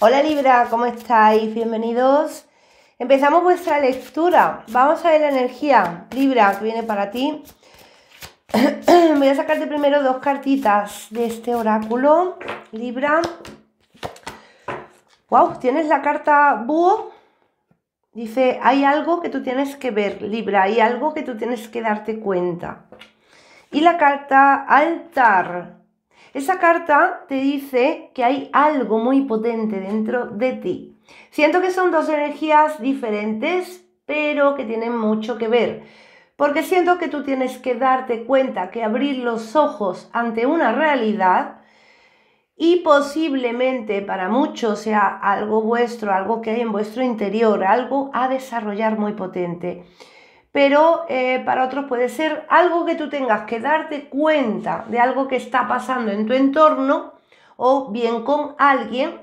Hola Libra, ¿cómo estáis? Bienvenidos. Empezamos vuestra lectura. Vamos a ver la energía Libra que viene para ti. Voy a sacarte primero dos cartitas de este oráculo. Libra. Wow, tienes la carta búho. Dice, hay algo que tú tienes que ver, Libra, hay algo que tú tienes que darte cuenta. Y la carta altar esa carta te dice que hay algo muy potente dentro de ti. Siento que son dos energías diferentes, pero que tienen mucho que ver. Porque siento que tú tienes que darte cuenta que abrir los ojos ante una realidad y posiblemente para muchos sea algo vuestro, algo que hay en vuestro interior, algo a desarrollar muy potente pero eh, para otros puede ser algo que tú tengas que darte cuenta de algo que está pasando en tu entorno o bien con alguien,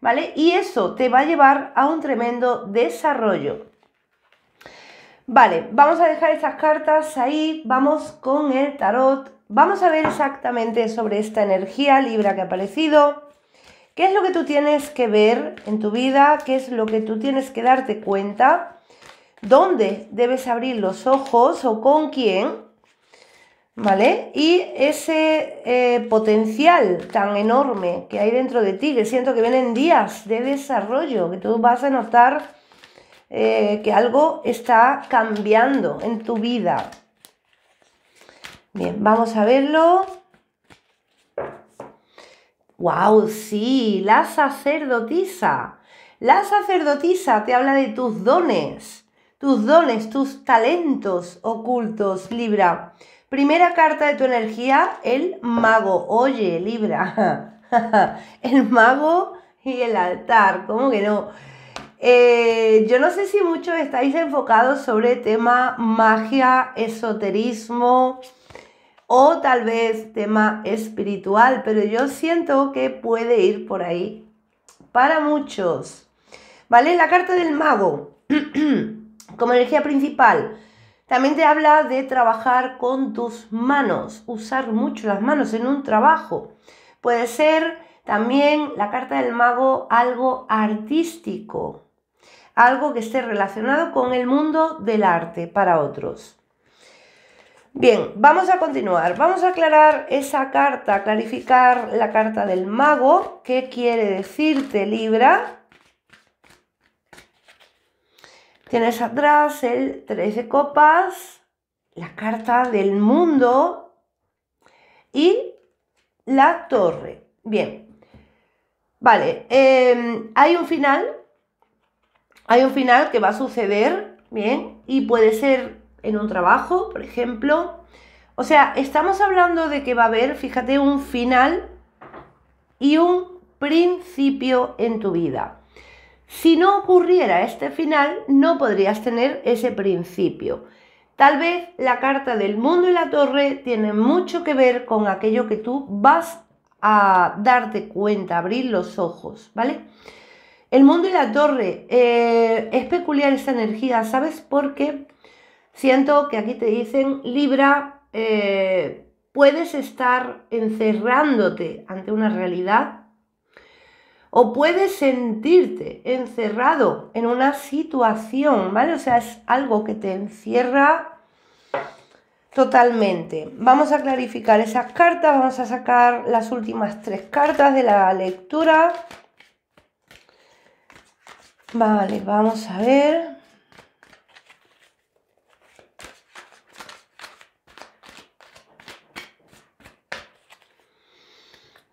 ¿vale? Y eso te va a llevar a un tremendo desarrollo. Vale, vamos a dejar estas cartas ahí, vamos con el tarot, vamos a ver exactamente sobre esta energía libra que ha aparecido, qué es lo que tú tienes que ver en tu vida, qué es lo que tú tienes que darte cuenta dónde debes abrir los ojos o con quién, ¿vale? Y ese eh, potencial tan enorme que hay dentro de ti, que siento que vienen días de desarrollo, que tú vas a notar eh, que algo está cambiando en tu vida. Bien, vamos a verlo. ¡Wow! Sí, la sacerdotisa. La sacerdotisa te habla de tus dones tus dones, tus talentos ocultos, Libra. Primera carta de tu energía, el mago. Oye, Libra. el mago y el altar, ¿cómo que no? Eh, yo no sé si muchos estáis enfocados sobre tema magia, esoterismo o tal vez tema espiritual, pero yo siento que puede ir por ahí para muchos. ¿Vale? La carta del mago. Como energía principal, también te habla de trabajar con tus manos, usar mucho las manos en un trabajo. Puede ser también la carta del mago algo artístico, algo que esté relacionado con el mundo del arte para otros. Bien, vamos a continuar. Vamos a aclarar esa carta, clarificar la carta del mago. ¿Qué quiere decirte, Libra? Tienes atrás el 3 copas, la carta del mundo y la torre. Bien, vale, em, hay un final, hay un final que va a suceder, bien, y puede ser en un trabajo, por ejemplo. O sea, estamos hablando de que va a haber, fíjate, un final y un principio en tu vida. Si no ocurriera este final, no podrías tener ese principio. Tal vez la carta del mundo y la torre tiene mucho que ver con aquello que tú vas a darte cuenta, abrir los ojos, ¿vale? El mundo y la torre, eh, es peculiar esa energía, ¿sabes? Porque siento que aquí te dicen, Libra, eh, puedes estar encerrándote ante una realidad o puedes sentirte encerrado en una situación, ¿vale? O sea, es algo que te encierra totalmente. Vamos a clarificar esas cartas, vamos a sacar las últimas tres cartas de la lectura. Vale, vamos a ver.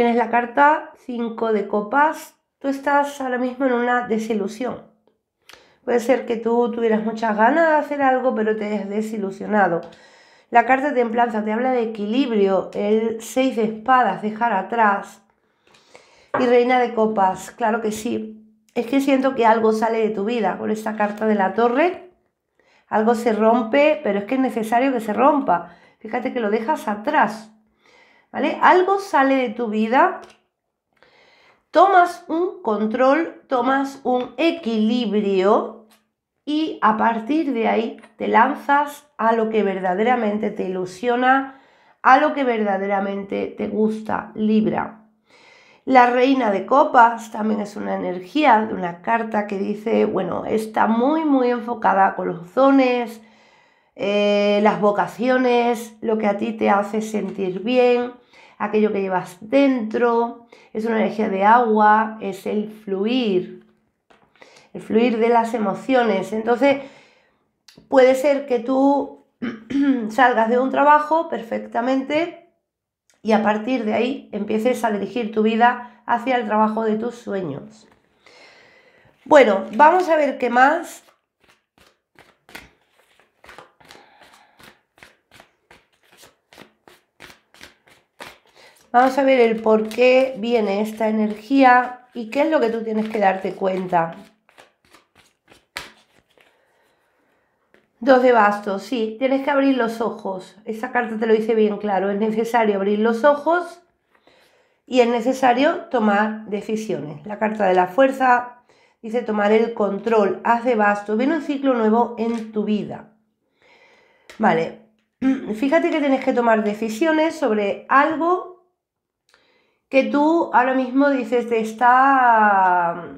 Tienes la carta 5 de copas. Tú estás ahora mismo en una desilusión. Puede ser que tú tuvieras muchas ganas de hacer algo, pero te has desilusionado. La carta de templanza te habla de equilibrio, el 6 de espadas, dejar atrás. Y reina de copas, claro que sí. Es que siento que algo sale de tu vida con esta carta de la torre. Algo se rompe, pero es que es necesario que se rompa. Fíjate que lo dejas atrás. Algo sale de tu vida, tomas un control, tomas un equilibrio y a partir de ahí te lanzas a lo que verdaderamente te ilusiona, a lo que verdaderamente te gusta, Libra. La reina de copas también es una energía de una carta que dice, bueno, está muy, muy enfocada con los dones, eh, las vocaciones, lo que a ti te hace sentir bien, aquello que llevas dentro, es una energía de agua, es el fluir, el fluir de las emociones. Entonces, puede ser que tú salgas de un trabajo perfectamente y a partir de ahí empieces a dirigir tu vida hacia el trabajo de tus sueños. Bueno, vamos a ver qué más Vamos a ver el por qué viene esta energía y qué es lo que tú tienes que darte cuenta. Dos de bastos, sí, tienes que abrir los ojos. Esta carta te lo dice bien claro. Es necesario abrir los ojos y es necesario tomar decisiones. La carta de la fuerza dice tomar el control. Haz de bastos. Viene un ciclo nuevo en tu vida. Vale, fíjate que tienes que tomar decisiones sobre algo que tú ahora mismo dices te está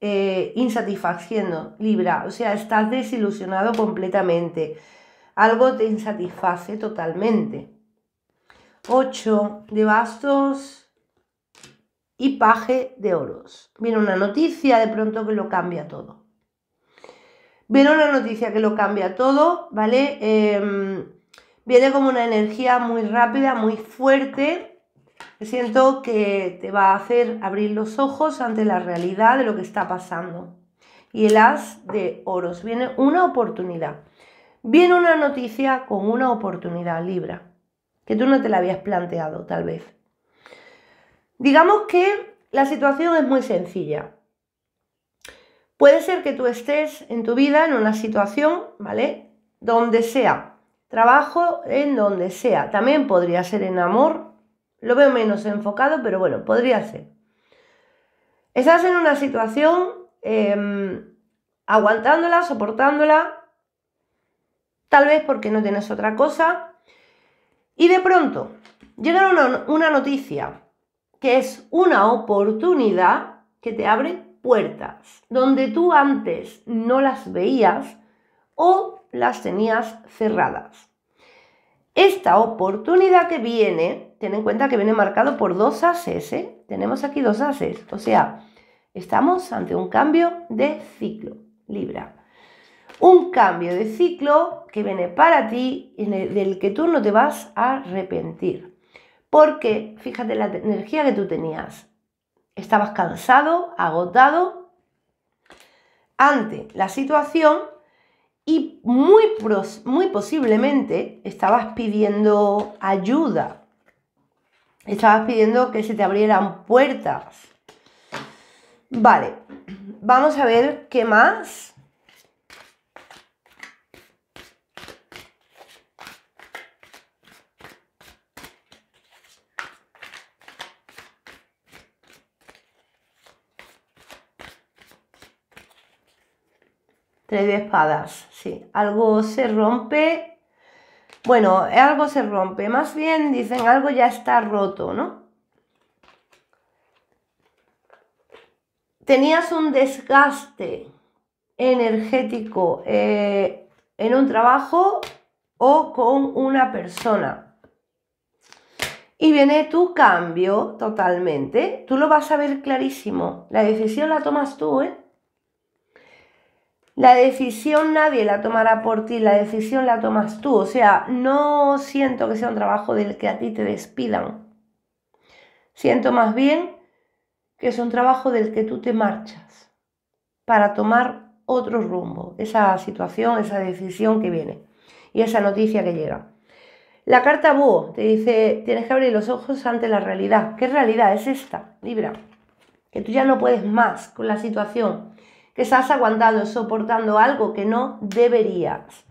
eh, insatisfaciendo, Libra, o sea, estás desilusionado completamente, algo te insatisface totalmente. 8 de bastos y paje de oros. Viene una noticia de pronto que lo cambia todo. Viene una noticia que lo cambia todo, ¿vale? Em, viene como una energía muy rápida, muy fuerte, Siento que te va a hacer abrir los ojos ante la realidad de lo que está pasando. Y el as de oros, viene una oportunidad. Viene una noticia con una oportunidad, Libra, que tú no te la habías planteado tal vez. Digamos que la situación es muy sencilla. Puede ser que tú estés en tu vida en una situación, ¿vale? Donde sea. Trabajo en donde sea. También podría ser en amor lo veo menos enfocado, pero bueno, podría ser. Estás en una situación em, aguantándola, soportándola, tal vez porque no tienes otra cosa, y de pronto llega una noticia que es una oportunidad que te abre puertas donde tú antes no las veías o las tenías cerradas. Esta oportunidad que viene, ten en cuenta que viene marcado por dos ases, ¿eh? tenemos aquí dos ases, o sea, estamos ante un cambio de ciclo, Libra. Un cambio de ciclo que viene para ti, y del que tú no te vas a arrepentir. Porque, fíjate la energía que tú tenías. Estabas cansado, agotado, ante la situación y muy, muy posiblemente estabas pidiendo ayuda, estabas pidiendo que se te abrieran puertas. Vale, vamos a ver qué más. Tres de espadas. Sí, algo se rompe. Bueno, algo se rompe. Más bien dicen algo ya está roto, ¿no? Tenías un desgaste energético eh, en un trabajo o con una persona. Y viene tu cambio totalmente. Tú lo vas a ver clarísimo. La decisión la tomas tú, ¿eh? La decisión nadie la tomará por ti, la decisión la tomas tú. O sea, no siento que sea un trabajo del que a ti te despidan. Siento más bien que es un trabajo del que tú te marchas para tomar otro rumbo, esa situación, esa decisión que viene y esa noticia que llega. La carta búho te dice, tienes que abrir los ojos ante la realidad. ¿Qué realidad es esta, Libra? Que tú ya no puedes más con la situación que estás aguantando, soportando algo que no deberías.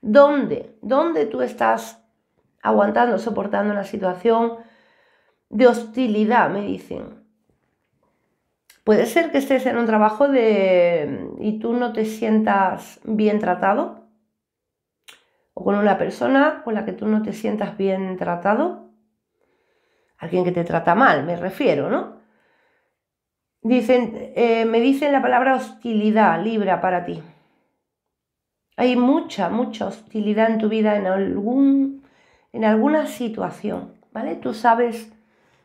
¿Dónde? ¿Dónde tú estás aguantando, soportando una situación de hostilidad, me dicen? Puede ser que estés en un trabajo de y tú no te sientas bien tratado o con una persona con la que tú no te sientas bien tratado. Alguien que te trata mal, me refiero, ¿no? Dicen, eh, me dicen la palabra hostilidad, Libra, para ti. Hay mucha, mucha hostilidad en tu vida en, algún, en alguna situación, ¿vale? Tú sabes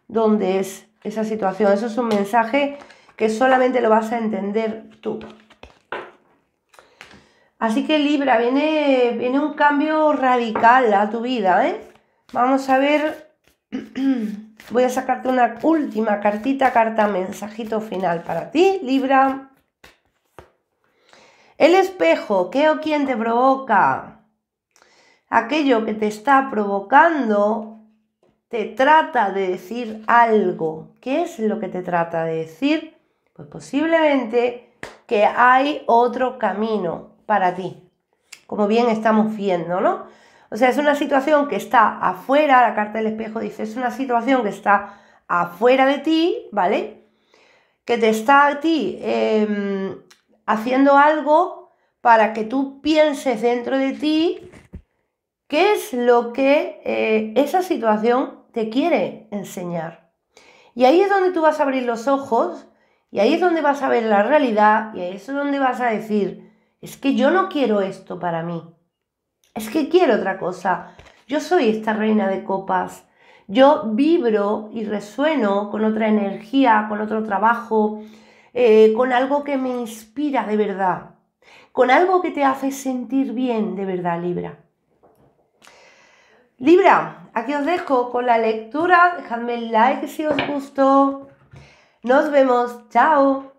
dónde es esa situación. Eso es un mensaje que solamente lo vas a entender tú. Así que Libra, viene, viene un cambio radical a tu vida, ¿eh? Vamos a ver voy a sacarte una última cartita, carta, mensajito final para ti, Libra. El espejo, ¿qué o quién te provoca? Aquello que te está provocando te trata de decir algo. ¿Qué es lo que te trata de decir? Pues posiblemente que hay otro camino para ti, como bien estamos viendo, ¿no? O sea, es una situación que está afuera, la carta del espejo dice, es una situación que está afuera de ti, ¿vale? Que te está a ti em, haciendo algo para que tú pienses dentro de ti qué es lo que eh, esa situación te quiere enseñar. Y ahí es donde tú vas a abrir los ojos, y ahí es donde vas a ver la realidad, y ahí es donde vas a decir, es que yo no quiero esto para mí. Es que quiero otra cosa. Yo soy esta reina de copas. Yo vibro y resueno con otra energía, con otro trabajo, eh, con algo que me inspira de verdad, con algo que te hace sentir bien de verdad, Libra. Libra, aquí os dejo con la lectura. Dejadme el like si os gustó. Nos vemos. Chao.